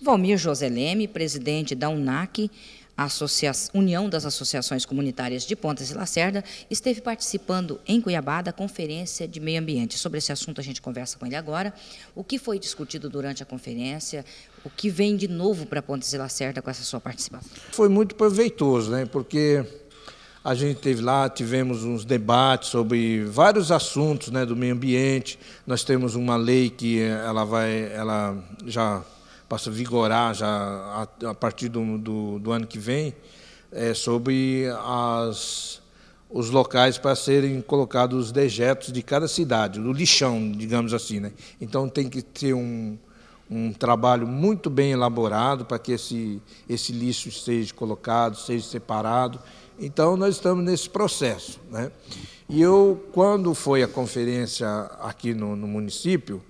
Valmir Joseleme, presidente da UNAC, Associa... União das Associações Comunitárias de Pontas e Lacerda, esteve participando em Cuiabá da Conferência de Meio Ambiente. Sobre esse assunto a gente conversa com ele agora. O que foi discutido durante a conferência? O que vem de novo para Pontes e Lacerda com essa sua participação? Foi muito proveitoso, né? porque a gente teve lá, tivemos uns debates sobre vários assuntos né, do meio ambiente. Nós temos uma lei que ela vai, ela já passa a vigorar já a, a partir do, do, do, ano que vem, é, sobre as, os locais para serem colocados os dejetos de cada cidade, do lixão, digamos assim. Né? Então tem que ter um, um trabalho muito bem elaborado para que esse, esse lixo seja colocado, seja separado. Então, nós estamos nesse processo. Né? E eu, quando foi a conferência aqui no, no município,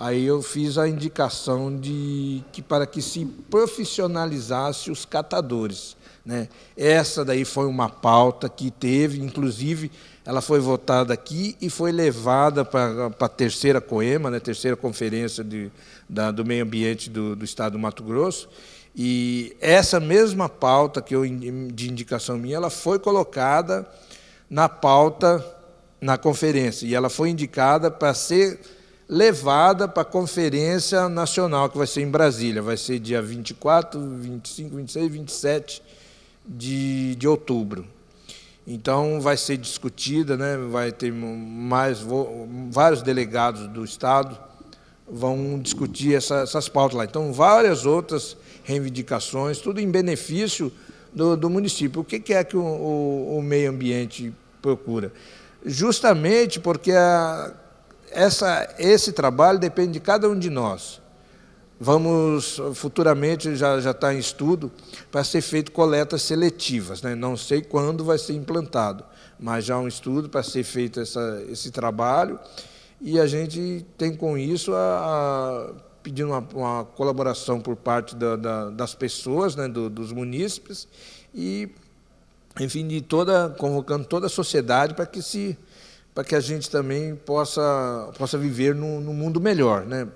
Aí eu fiz a indicação de que para que se profissionalizasse os catadores. Né? Essa daí foi uma pauta que teve, inclusive ela foi votada aqui e foi levada para, a terceira COEMA, né? terceira conferência de, da, do meio ambiente do, do Estado do Mato Grosso. E essa mesma pauta que eu, de indicação minha, ela foi colocada na pauta na conferência e ela foi indicada para ser levada para a Conferência Nacional, que vai ser em Brasília, vai ser dia 24, 25, 26, 27 de, de outubro. Então, vai ser discutida, né? vai ter mais, vários delegados do Estado vão discutir essa, essas pautas lá. Então, várias outras reivindicações, tudo em benefício do, do município. O que é que o, o, o meio ambiente procura? Justamente porque a essa, esse trabalho depende de cada um de nós. Vamos, futuramente, já, já está em estudo, para ser feito coletas seletivas. Né? Não sei quando vai ser implantado, mas já há um estudo para ser feito essa, esse trabalho. E a gente tem com isso a, a pedindo uma, uma, colaboração por parte da, da, das pessoas, né, do, dos munícipes, e, enfim, de toda, convocando toda a sociedade para que se para que a gente também possa, possa viver num, num mundo melhor. Né?